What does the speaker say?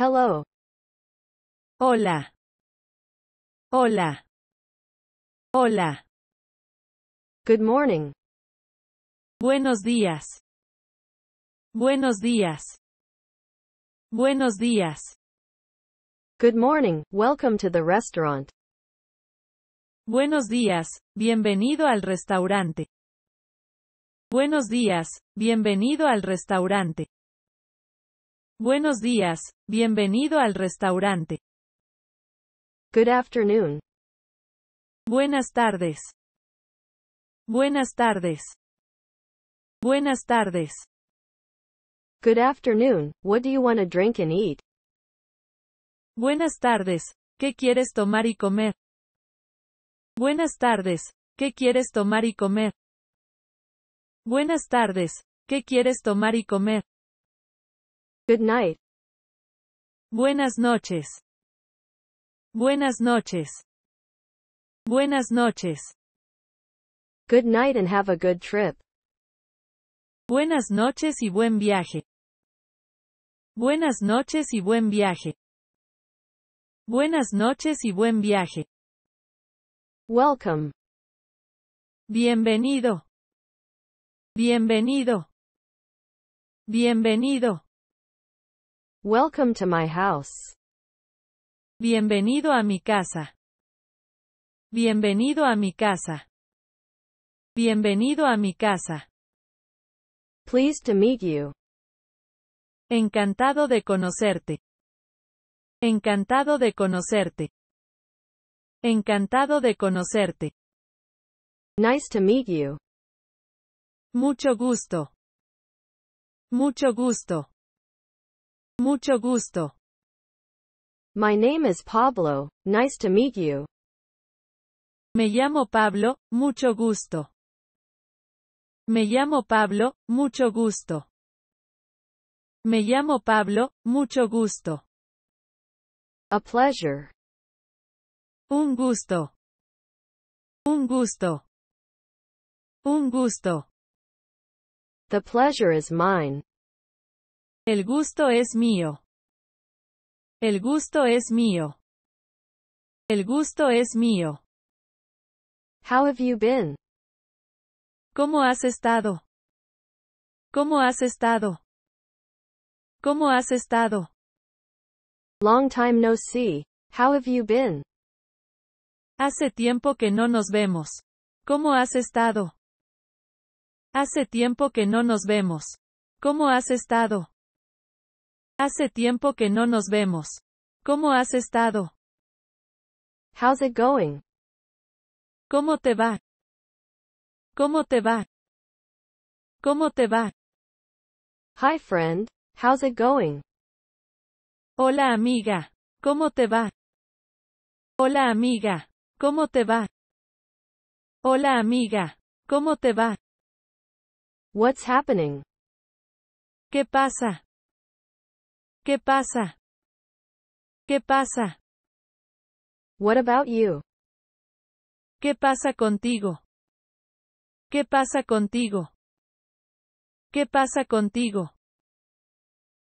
Hello. Hola. Hola. Hola. Good morning. Buenos días. Buenos días. Buenos días. Good morning. Welcome to the restaurant. Buenos días. Bienvenido al restaurante. Buenos días. Bienvenido al restaurante. Buenos días, bienvenido al restaurante. Good afternoon. Buenas tardes. Buenas tardes. Buenas tardes. Good afternoon. What do you want to drink and eat? Buenas tardes. ¿Qué quieres tomar y comer? Buenas tardes. ¿Qué quieres tomar y comer? Buenas tardes. ¿Qué quieres tomar y comer? Good night. Buenas noches. Buenas noches. Buenas noches. Good night and have a good trip. Buenas noches y buen viaje. Buenas noches y buen viaje. Buenas noches y buen viaje. Welcome. Bienvenido. Bienvenido. Bienvenido. Welcome to my house. Bienvenido a mi casa. Bienvenido a mi casa. Bienvenido a mi casa. Pleased to meet you. Encantado de conocerte. Encantado de conocerte. Encantado de conocerte. Nice to meet you. Mucho gusto. Mucho gusto. Mucho gusto. My name is Pablo, nice to meet you. Me llamo Pablo, mucho gusto. Me llamo Pablo, mucho gusto. Me llamo Pablo, mucho gusto. A pleasure. Un gusto. Un gusto. Un gusto. The pleasure is mine. El gusto es mío. El gusto es mío. El gusto es mío. How have you been? ¿Cómo has estado? ¿Cómo has estado? ¿Cómo has estado? Long time no see. How have you been? Hace tiempo que no nos vemos. ¿Cómo has estado? Hace tiempo que no nos vemos. ¿Cómo has estado? Hace tiempo que no nos vemos. ¿Cómo has estado? How's it going? ¿Cómo te va? ¿Cómo te va? ¿Cómo te va? Hi friend, how's it going? Hola amiga, ¿cómo te va? Hola amiga, ¿cómo te va? Hola amiga, ¿cómo te va? What's happening? ¿Qué pasa? ¿Qué pasa? ¿Qué pasa? What about you? ¿Qué pasa contigo? ¿Qué pasa contigo? ¿Qué pasa contigo?